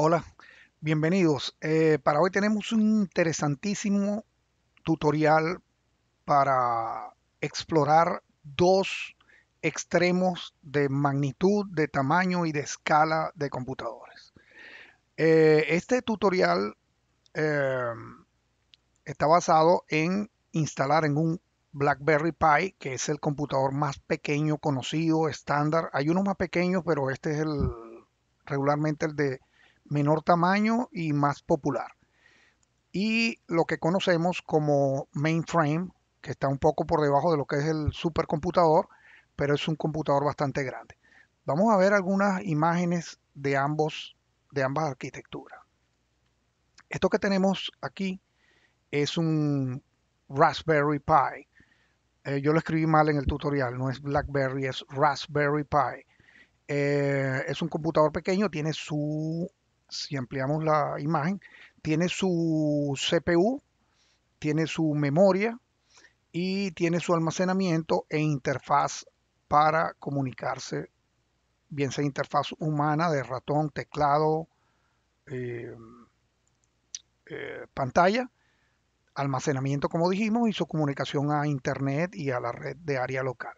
Hola, bienvenidos. Eh, para hoy tenemos un interesantísimo tutorial para explorar dos extremos de magnitud, de tamaño y de escala de computadores. Eh, este tutorial em, está basado en instalar en un BlackBerry Pi, que es el computador más pequeño conocido, estándar. Hay unos más pequeños, pero este es el regularmente el de menor tamaño y más popular. Y lo que conocemos como mainframe, que está un poco por debajo de lo que es el supercomputador, pero es un computador bastante grande. Vamos a ver algunas imágenes de, ambos, de ambas arquitecturas. Esto que tenemos aquí es un Raspberry Pi. Eh, yo lo escribí mal en el tutorial, no es BlackBerry, es Raspberry Pi. Eh, es un computador pequeño, tiene su si ampliamos la imagen, tiene su CPU, tiene su memoria y tiene su almacenamiento e interfaz para comunicarse, bien sea interfaz humana de ratón, teclado, eh, eh, pantalla, almacenamiento como dijimos y su comunicación a internet y a la red de área local.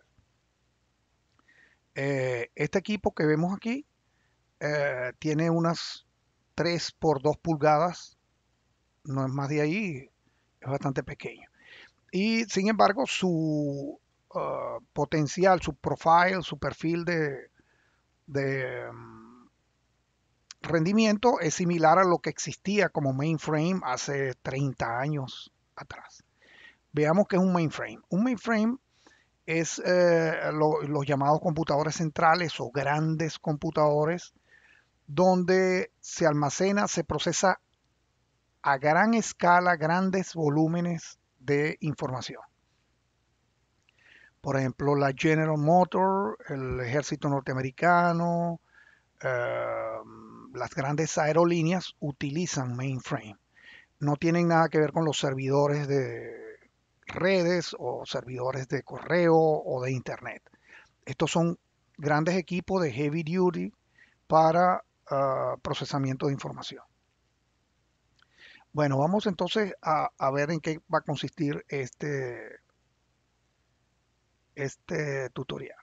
Eh, este equipo que vemos aquí tiene unas 3 por 2 pulgadas, no es más de ahí, es bastante pequeño. Y sin embargo, su ah, potencial, su profile, su perfil de, mm, rendimiento es similar a lo que existía como mainframe hace 30 años atrás. Veamos qué es un mainframe. Un mainframe es eh, los llamados computadores centrales o grandes computadores donde se almacena, se procesa a gran escala grandes volúmenes de información. Por ejemplo, la General motor el ejército norteamericano, eh, las grandes aerolíneas utilizan mainframe. No tienen nada que ver con los servidores de redes o servidores de correo o de internet. Estos son grandes equipos de heavy duty para Ah, procesamiento de información. Bueno, vamos entonces a, ver en qué va a consistir este, este tutorial.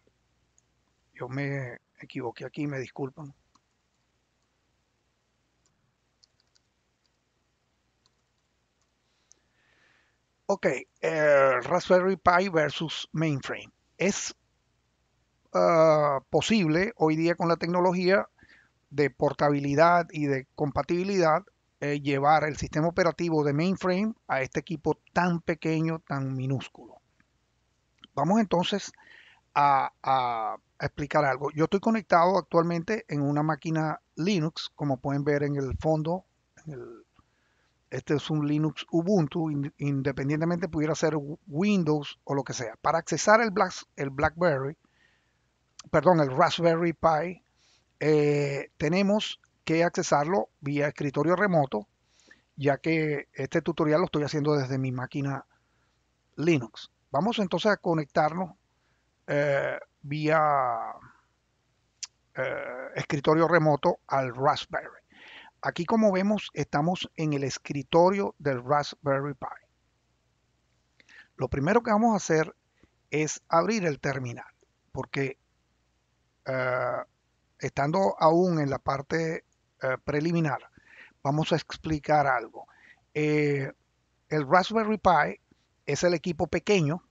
Yo me equivoqué aquí, me disculpan. Ok, eh, Raspberry Pi versus mainframe. Es ah, posible hoy día con la tecnología de portabilidad y de compatibilidad eh, llevar el sistema operativo de mainframe a este equipo tan pequeño, tan minúsculo. Vamos entonces a, explicar algo. Yo estoy conectado actualmente en una máquina Linux, como pueden ver en el fondo. este es un Linux Ubuntu, independientemente pudiera ser Windows o lo que sea. Para accesar el, el BlackBerry, perdón, el Raspberry Pi, eh, tenemos que accesarlo vía escritorio remoto, ya que este tutorial lo estoy haciendo desde mi máquina Linux. Vamos entonces a conectarnos eh, vía eh, escritorio remoto al Raspberry. Aquí como vemos estamos en el escritorio del Raspberry Pi. Lo primero que vamos a hacer es abrir el terminal, porque estando aún en la parte eh, preliminar, vamos a explicar algo. Eh, el Raspberry Pi es el equipo pequeño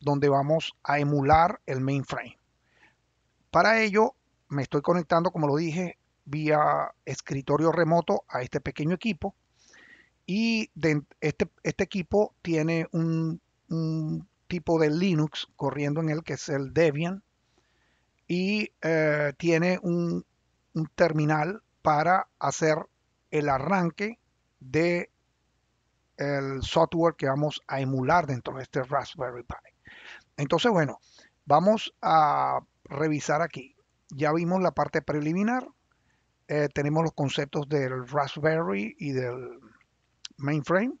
donde vamos a emular el mainframe. Para ello, me estoy conectando, como lo dije, vía escritorio remoto a este pequeño equipo. Y este, este, equipo tiene un, un tipo de Linux corriendo en él que es el Debian y eh, tiene un, terminal para hacer el arranque de el software que vamos a emular dentro de este Raspberry Pi. Entonces, bueno, vamos a revisar aquí. Ya vimos la parte preliminar. Eh, tenemos los conceptos del Raspberry y del mainframe.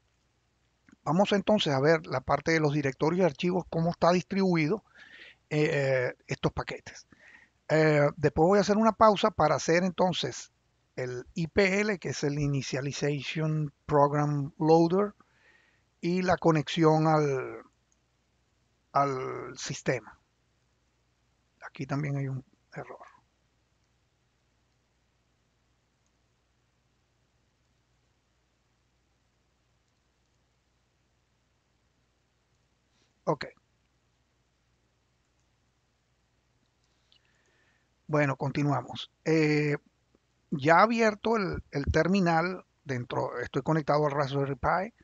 Vamos entonces a ver la parte de los directorios y archivos, cómo está distribuido eh, eh, estos paquetes. Eh, después voy a hacer una pausa para hacer entonces el IPL, que es el Initialization Program Loader, y la conexión al, al sistema. Aquí también hay un error. Ok. Bueno, continuamos. Eh, ya abierto el, terminal, dentro, estoy conectado al Raspberry Pi.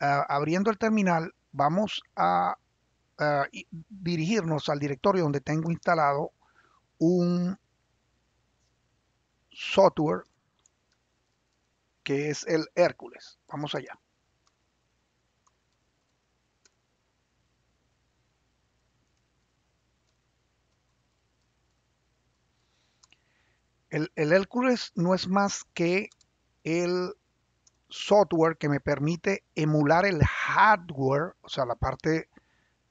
Ah, abriendo el terminal, vamos a ah, dirigirnos al directorio donde tengo instalado un software que es el Hércules. Vamos allá. El, Hércules no es más que el software que me permite emular el hardware, o sea, la parte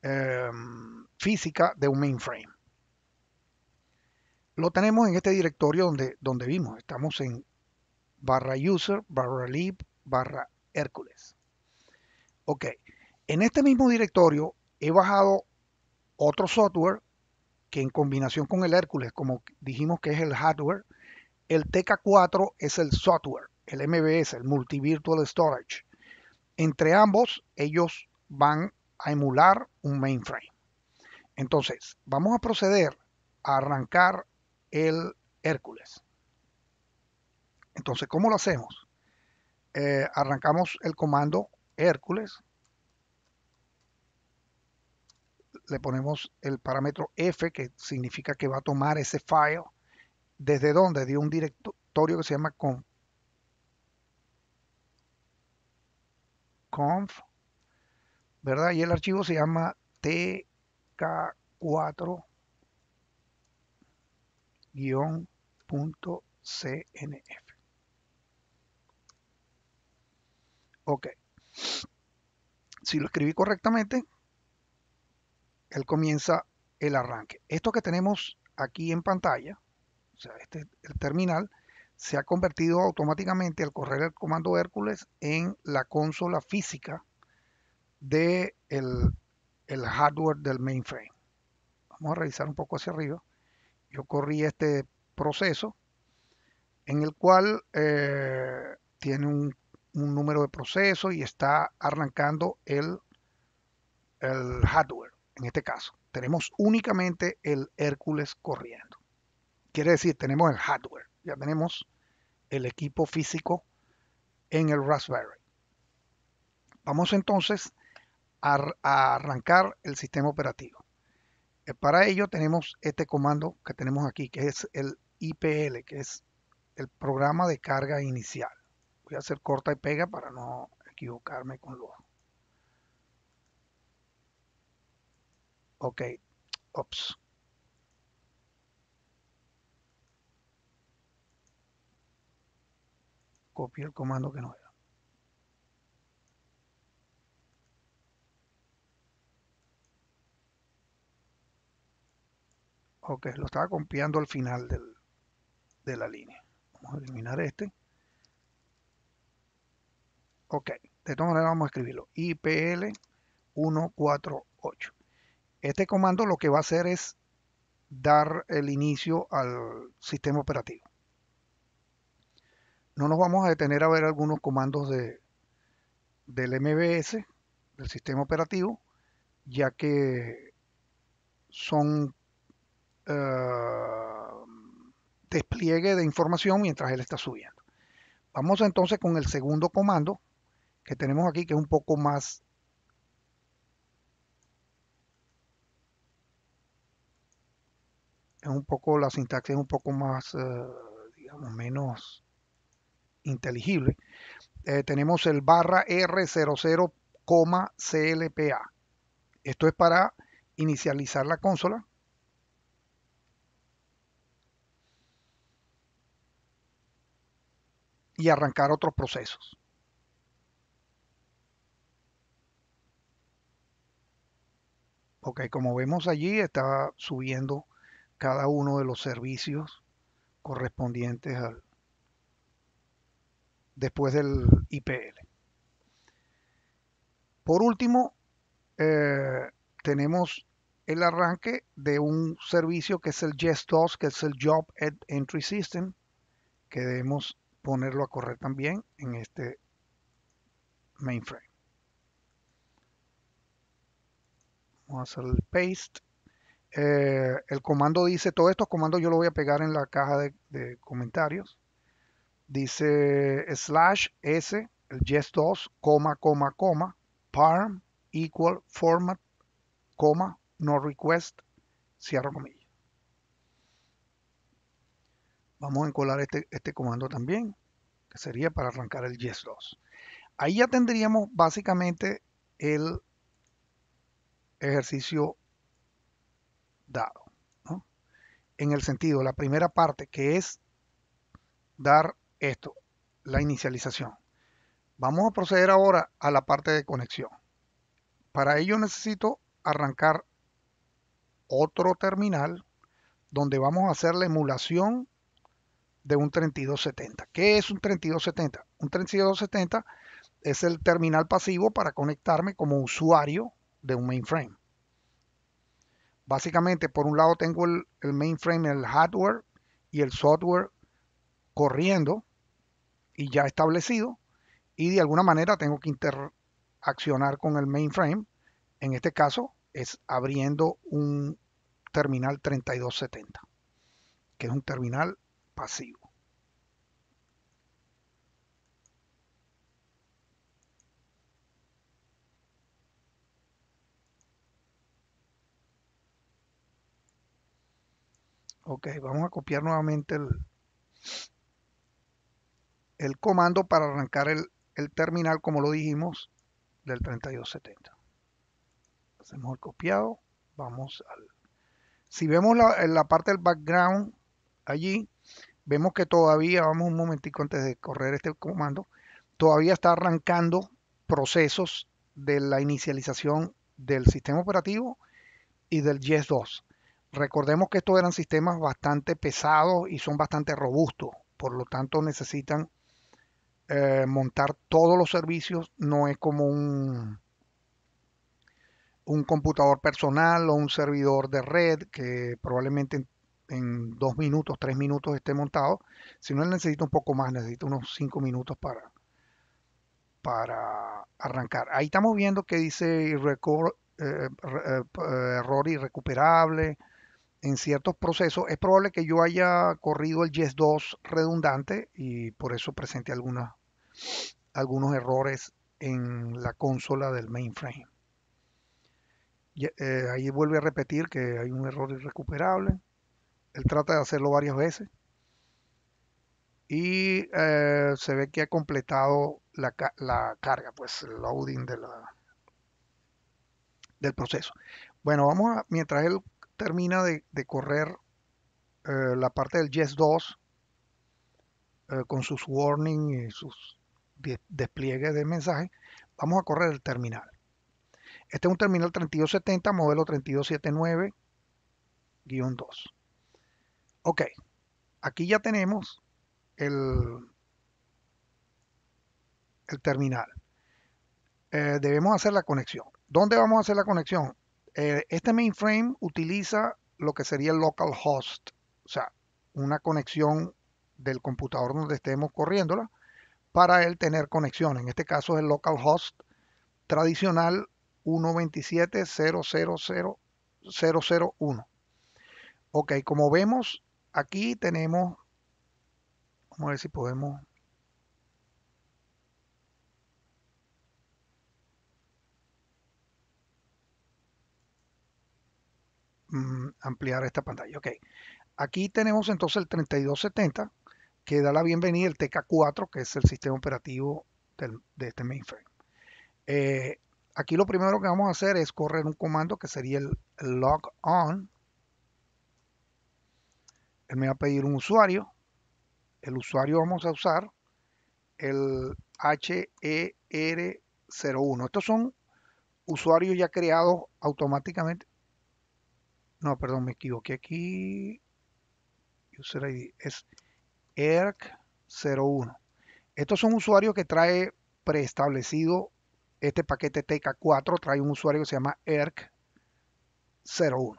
em, física de un mainframe. Lo tenemos en este directorio donde, donde vimos. Estamos en barra user, barra lib, barra Hércules. Ok, en este mismo directorio he bajado otro software que en combinación con el Hércules, como dijimos que es el hardware, el TK4 es el software, el MBS, el virtual Storage. Entre ambos, ellos van a emular un mainframe. Entonces, vamos a proceder a arrancar el Hércules. Entonces, ¿cómo lo hacemos? Eh, arrancamos el comando Hércules le ponemos el parámetro F, que significa que va a tomar ese file. ¿Desde dónde? De un directorio que se llama conf. conf ¿Verdad? Y el archivo se llama tk4-cnf. Ok. Si lo escribí correctamente, él comienza el arranque. Esto que tenemos aquí en pantalla, o sea, este, el terminal, se ha convertido automáticamente al correr el comando Hércules en la consola física del de el hardware del mainframe. Vamos a revisar un poco hacia arriba. Yo corrí este proceso en el cual eh, tiene un, número de proceso y está arrancando el hardware en este caso, tenemos únicamente el Hércules corriendo. Quiere decir, tenemos el hardware, ya tenemos el equipo físico en el Raspberry. Vamos entonces a, arrancar el sistema operativo. Eh, para ello tenemos este comando que tenemos aquí, que es el IPL, que es el programa de carga inicial. Voy a hacer corta y pega para no equivocarme con lo Ok, ops. Copio el comando que no era. Ok, lo estaba copiando al final del, de la línea. Vamos a eliminar este. Ok, de todas maneras vamos a escribirlo. IPL 148. Este comando lo que va a hacer es dar el inicio al sistema operativo. No nos vamos a detener a ver algunos comandos de, del MBS, del sistema operativo, ya que son eh, despliegue de información mientras él está subiendo. Vamos entonces con el segundo comando que tenemos aquí, que es un poco más es un poco, la sintaxis es un poco más, eh, digamos, menos inteligible. Eh, tenemos el barra R00, CLPA. Esto es para inicializar la consola. Y arrancar otros procesos. Ok, como vemos allí, está subiendo cada uno de los servicios correspondientes al después del IPL. Por último, eh, tenemos el arranque de un servicio que es el jes que es el Job Entry System, que debemos ponerlo a correr también en este mainframe. Vamos a hacer el paste. Eh, el comando dice, todos estos comandos yo los voy a pegar en la caja de, comentarios. Dice slash s, el yes 2, coma, coma, coma, parm equal format, coma, no request, cierro comillas. Vamos a encolar este, este comando también, que sería para arrancar el yes 2. Ahí ya tendríamos básicamente el ejercicio dado. En el sentido, la primera parte que es dar esto, la inicialización. Vamos a proceder ahora a la parte de conexión. Para ello necesito arrancar otro terminal donde vamos a hacer la emulación de un 3270. ¿Qué es un 3270? Un 3270 es el terminal pasivo para conectarme como usuario de un mainframe básicamente por un lado tengo el, mainframe, el hardware y el software corriendo y ya establecido y de alguna manera tengo que interaccionar con el mainframe. En este caso es abriendo un terminal 3270, que es un terminal pasivo. Ok, vamos a copiar nuevamente el, el comando para arrancar el, terminal, como lo dijimos, del 3270. Hacemos el copiado, vamos al... Si vemos la, en la parte del background allí, vemos que todavía, vamos un momentico antes de correr este comando, todavía está arrancando procesos de la inicialización del sistema operativo y del yes 2 Recordemos que estos eran sistemas bastante pesados y son bastante robustos, por lo tanto necesitan eh, montar todos los servicios, no es como un, un computador personal o un servidor de red que probablemente en, dos minutos, tres minutos esté montado, sino él necesita un poco más, necesita unos cinco minutos para, para arrancar. Ahí estamos viendo que dice eh, eh, error irrecuperable, en ciertos procesos, es probable que yo haya corrido el yes 2 redundante y por eso presente algunos errores en la consola del mainframe. Y, eh, ahí vuelve a repetir que hay un error irrecuperable. Él trata de hacerlo varias veces. Y eh, se ve que ha completado la, la carga, pues el loading de la, del proceso. Bueno, vamos a, mientras él termina de, correr eh, la parte del Yes 2 eh, con sus warnings y sus despliegues de mensaje, vamos a correr el terminal. Este es un terminal 3270, modelo 3279-2. Ok, aquí ya tenemos el, el terminal. Eh, debemos hacer la conexión. ¿Dónde vamos a hacer la conexión? Eh, este mainframe utiliza lo que sería el local host, o sea, una conexión del computador donde estemos corriéndola para él tener conexión. En este caso es el local tradicional 127.000.001. Ok, como vemos, aquí tenemos, vamos a ver si podemos Mm, ampliar esta pantalla. Ok, aquí tenemos entonces el 3270 que da la bienvenida al TK4, que es el sistema operativo de este mainframe. Eh, aquí lo primero que vamos a hacer es correr un comando que sería el, el log on. Él me va a pedir un usuario. El usuario vamos a usar el HER01. E Estos son usuarios ya creados automáticamente no, perdón, me equivoqué aquí. User ID es e ERC01. Estos son usuarios que trae preestablecido este paquete TK4. Trae un usuario que se llama e ERC01.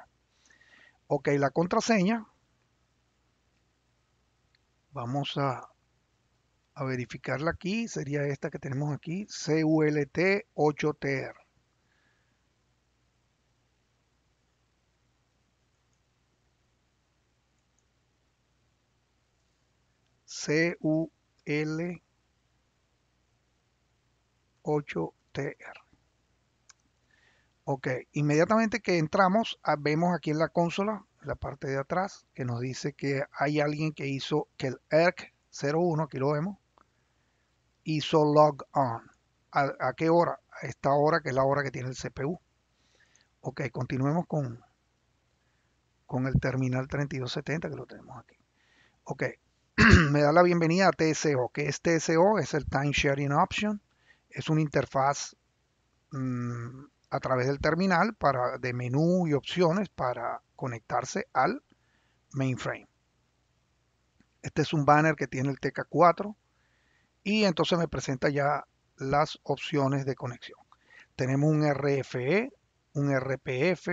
Ok, la contraseña. Vamos a, a verificarla aquí. Sería esta que tenemos aquí. CULT8TR. CUL 8TR. Ok, inmediatamente que entramos, ah, vemos aquí en la consola, en la parte de atrás, que nos dice que hay alguien que hizo que el e ERC 01, aquí lo vemos, hizo log on. ¿A, qué hora? A esta hora, que es la hora que tiene el CPU. Ok, continuemos con, con el terminal 3270 que lo tenemos aquí. Ok, me da la bienvenida a TSO, que es TSO, es el Time Sharing Option. Es una interfaz mm, a través del terminal para, de menú y opciones para conectarse al mainframe. Este es un banner que tiene el TK4 y entonces me presenta ya las opciones de conexión. Tenemos un RFE, un RPF,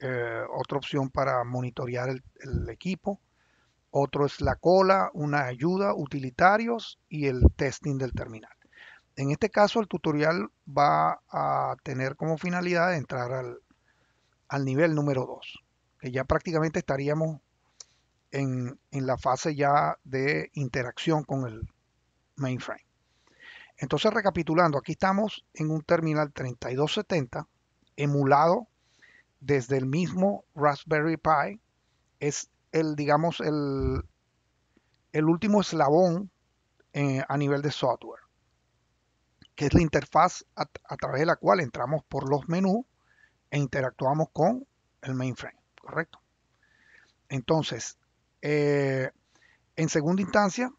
eh, otra opción para monitorear el equipo, otro es la cola, una ayuda, utilitarios y el testing del terminal. En este caso, el tutorial va a tener como finalidad entrar al, nivel número 2, que ya prácticamente estaríamos en, en, la fase ya de interacción con el mainframe. Entonces, recapitulando, aquí estamos en un terminal 3270 emulado desde el mismo Raspberry Pi. Es el, digamos, el, el último eslabón eh, a nivel de software, que es la interfaz a, través de la cual entramos por los menús e interactuamos con el mainframe, ¿correcto? Entonces, eh, en segunda instancia,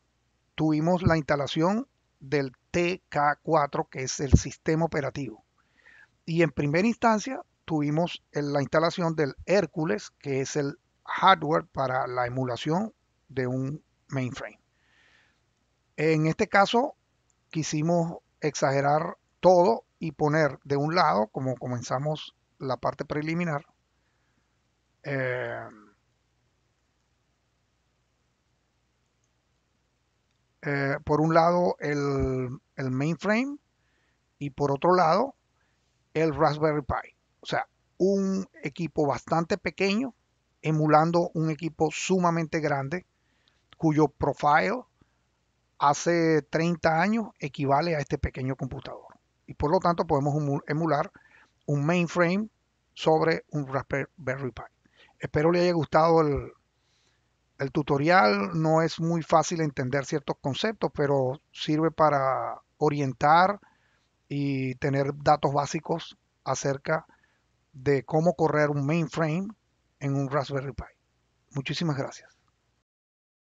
tuvimos la instalación del TK4, que es el sistema operativo. Y en primera instancia, tuvimos la instalación del Hércules, que es el hardware para la emulación de un mainframe. En este caso, quisimos exagerar todo y poner de un lado, como comenzamos la parte preliminar, eh, eh, por un lado el, el mainframe y por otro lado el Raspberry Pi. O sea, un equipo bastante pequeño emulando un equipo sumamente grande cuyo profile hace 30 años equivale a este pequeño computador. Y por lo tanto podemos emular un mainframe sobre un Raspberry Pi. Espero le haya gustado el, el tutorial. No es muy fácil entender ciertos conceptos, pero sirve para orientar y tener datos básicos acerca de cómo correr un mainframe en un Raspberry Pi. Muchísimas gracias.